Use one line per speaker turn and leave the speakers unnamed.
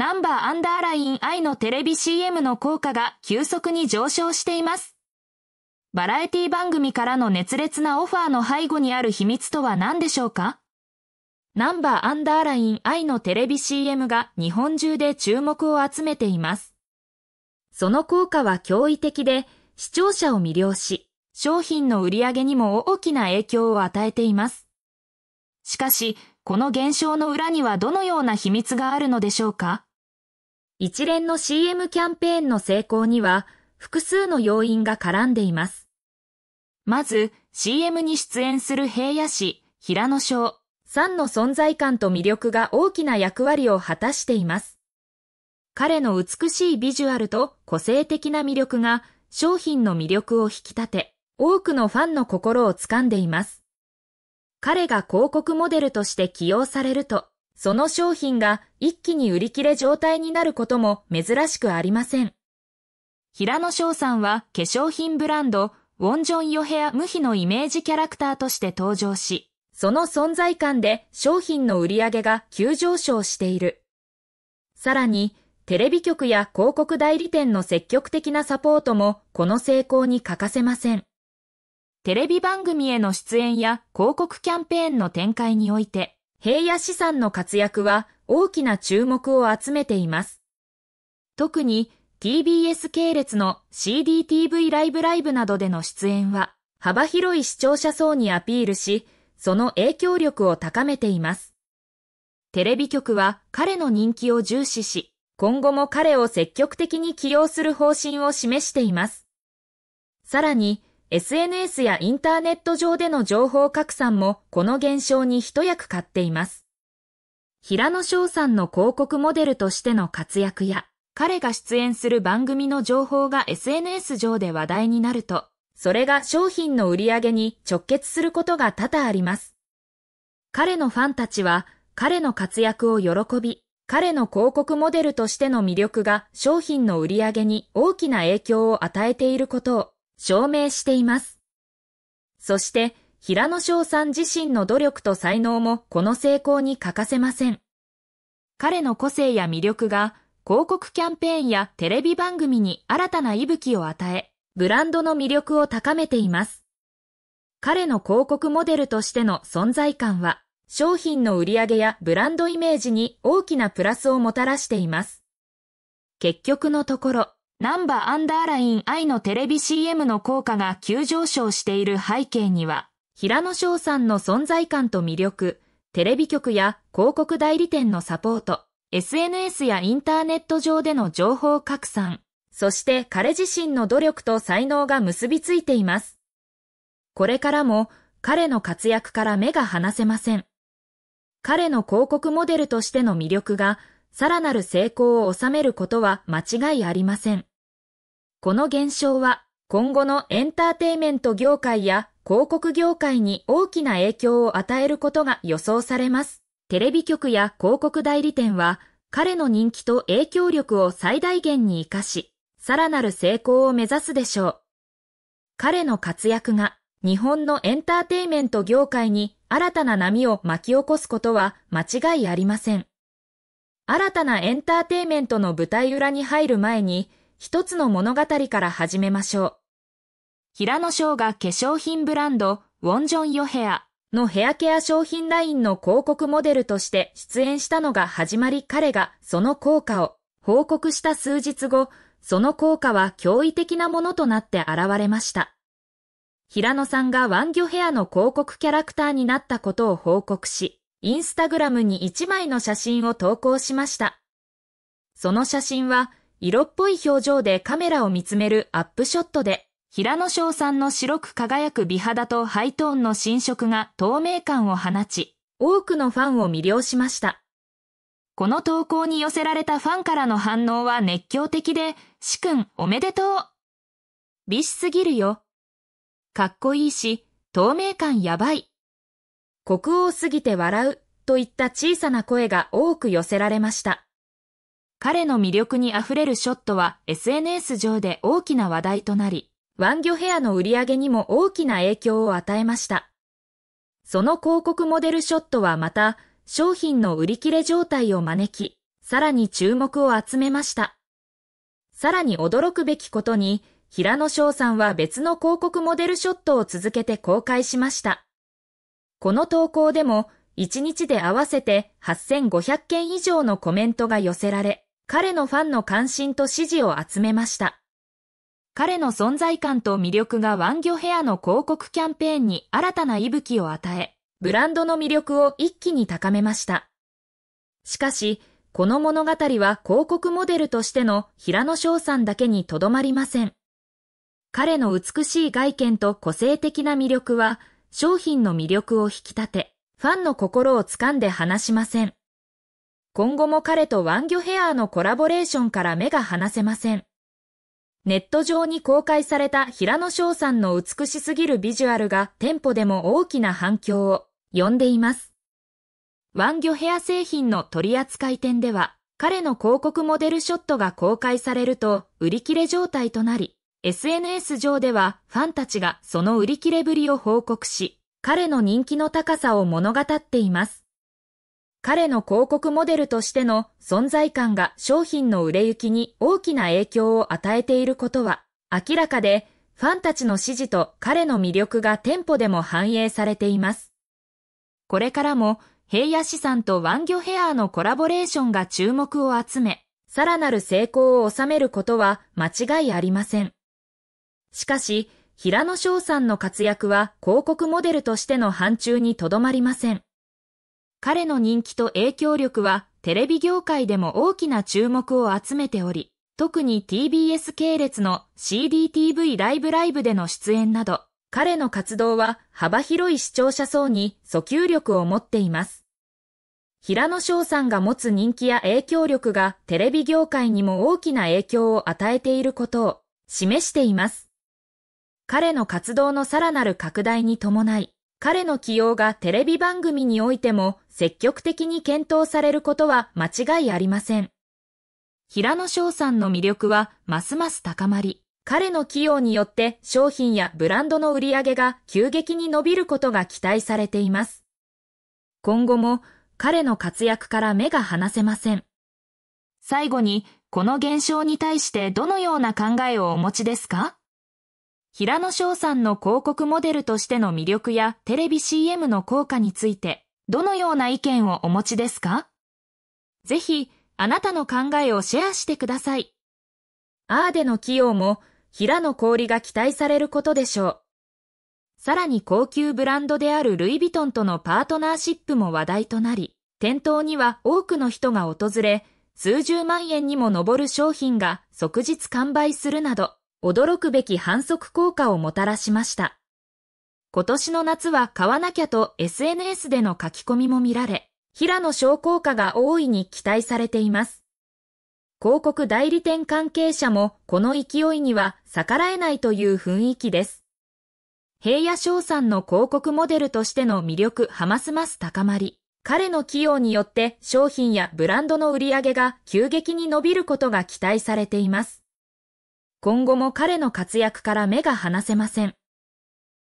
ナンバーアンダーライン I のテレビ CM の効果が急速に上昇しています。バラエティ番組からの熱烈なオファーの背後にある秘密とは何でしょうかナンバーアンダーライン I のテレビ CM が日本中で注目を集めています。その効果は驚異的で、視聴者を魅了し、商品の売り上げにも大きな影響を与えています。しかし、この現象の裏にはどのような秘密があるのでしょうか一連の CM キャンペーンの成功には複数の要因が絡んでいます。まず CM に出演する平野市、平野省、さんの存在感と魅力が大きな役割を果たしています。彼の美しいビジュアルと個性的な魅力が商品の魅力を引き立て、多くのファンの心をつかんでいます。彼が広告モデルとして起用されると、その商品が一気に売り切れ状態になることも珍しくありません。平野翔さんは化粧品ブランド、ウォンジョンヨヘア無比のイメージキャラクターとして登場し、その存在感で商品の売り上げが急上昇している。さらに、テレビ局や広告代理店の積極的なサポートもこの成功に欠かせません。テレビ番組への出演や広告キャンペーンの展開において、平野資産の活躍は大きな注目を集めています。特に TBS 系列の CDTV ライブライブなどでの出演は幅広い視聴者層にアピールし、その影響力を高めています。テレビ局は彼の人気を重視し、今後も彼を積極的に起用する方針を示しています。さらに、SNS やインターネット上での情報拡散もこの現象に一役買っています。平野翔さんの広告モデルとしての活躍や、彼が出演する番組の情報が SNS 上で話題になると、それが商品の売り上げに直結することが多々あります。彼のファンたちは、彼の活躍を喜び、彼の広告モデルとしての魅力が商品の売り上げに大きな影響を与えていることを証明しています。そして、平野翔さん自身の努力と才能もこの成功に欠かせません。彼の個性や魅力が広告キャンペーンやテレビ番組に新たな息吹を与え、ブランドの魅力を高めています。彼の広告モデルとしての存在感は、商品の売り上げやブランドイメージに大きなプラスをもたらしています。結局のところ、ナンバアンダーライン愛のテレビ CM の効果が急上昇している背景には、平野翔さんの存在感と魅力、テレビ局や広告代理店のサポート、SNS やインターネット上での情報拡散、そして彼自身の努力と才能が結びついています。これからも彼の活躍から目が離せません。彼の広告モデルとしての魅力がさらなる成功を収めることは間違いありません。この現象は今後のエンターテイメント業界や広告業界に大きな影響を与えることが予想されます。テレビ局や広告代理店は彼の人気と影響力を最大限に活かし、さらなる成功を目指すでしょう。彼の活躍が日本のエンターテイメント業界に新たな波を巻き起こすことは間違いありません。新たなエンターテイメントの舞台裏に入る前に、一つの物語から始めましょう。平野翔が化粧品ブランド、ウォンジョンヨヘアのヘアケア商品ラインの広告モデルとして出演したのが始まり彼がその効果を報告した数日後、その効果は驚異的なものとなって現れました。平野さんがワンギョヘアの広告キャラクターになったことを報告し、インスタグラムに1枚の写真を投稿しました。その写真は色っぽい表情でカメラを見つめるアップショットで、平野翔さんの白く輝く美肌とハイトーンの新色が透明感を放ち、多くのファンを魅了しました。この投稿に寄せられたファンからの反応は熱狂的で、しくんおめでとう。美しすぎるよ。かっこいいし、透明感やばい。国王すぎて笑うといった小さな声が多く寄せられました。彼の魅力に溢れるショットは SNS 上で大きな話題となり、ワンギョヘアの売り上げにも大きな影響を与えました。その広告モデルショットはまた、商品の売り切れ状態を招き、さらに注目を集めました。さらに驚くべきことに、平野翔さんは別の広告モデルショットを続けて公開しました。この投稿でも、1日で合わせて8500件以上のコメントが寄せられ、彼のファンの関心と支持を集めました。彼の存在感と魅力がワンギョヘアの広告キャンペーンに新たな息吹を与え、ブランドの魅力を一気に高めました。しかし、この物語は広告モデルとしての平野翔さんだけにとどまりません。彼の美しい外見と個性的な魅力は、商品の魅力を引き立て、ファンの心を掴んで離しません。今後も彼とワンギョヘアーのコラボレーションから目が離せません。ネット上に公開された平野翔さんの美しすぎるビジュアルが店舗でも大きな反響を呼んでいます。ワンギョヘア製品の取扱店では、彼の広告モデルショットが公開されると売り切れ状態となり、SNS 上ではファンたちがその売り切れぶりを報告し、彼の人気の高さを物語っています。彼の広告モデルとしての存在感が商品の売れ行きに大きな影響を与えていることは明らかで、ファンたちの支持と彼の魅力が店舗でも反映されています。これからも、平野資産とワンギョヘアーのコラボレーションが注目を集め、さらなる成功を収めることは間違いありません。しかし、平野翔さんの活躍は広告モデルとしての範疇にとどまりません。彼の人気と影響力はテレビ業界でも大きな注目を集めており、特に TBS 系列の CDTV ライブライブでの出演など、彼の活動は幅広い視聴者層に訴求力を持っています。平野翔さんが持つ人気や影響力がテレビ業界にも大きな影響を与えていることを示しています。彼の活動のさらなる拡大に伴い、彼の起用がテレビ番組においても積極的に検討されることは間違いありません。平野翔さんの魅力はますます高まり、彼の起用によって商品やブランドの売り上げが急激に伸びることが期待されています。今後も彼の活躍から目が離せません。最後に、この現象に対してどのような考えをお持ちですか平野翔さんの広告モデルとしての魅力やテレビ CM の効果について、どのような意見をお持ちですかぜひ、あなたの考えをシェアしてください。アーデの企業も、平野氷が期待されることでしょう。さらに高級ブランドであるルイ・ヴィトンとのパートナーシップも話題となり、店頭には多くの人が訪れ、数十万円にも上る商品が即日完売するなど、驚くべき反則効果をもたらしました。今年の夏は買わなきゃと SNS での書き込みも見られ、平野商工家が大いに期待されています。広告代理店関係者もこの勢いには逆らえないという雰囲気です。平野翔さんの広告モデルとしての魅力はますます高まり、彼の起用によって商品やブランドの売り上げが急激に伸びることが期待されています。今後も彼の活躍から目が離せません。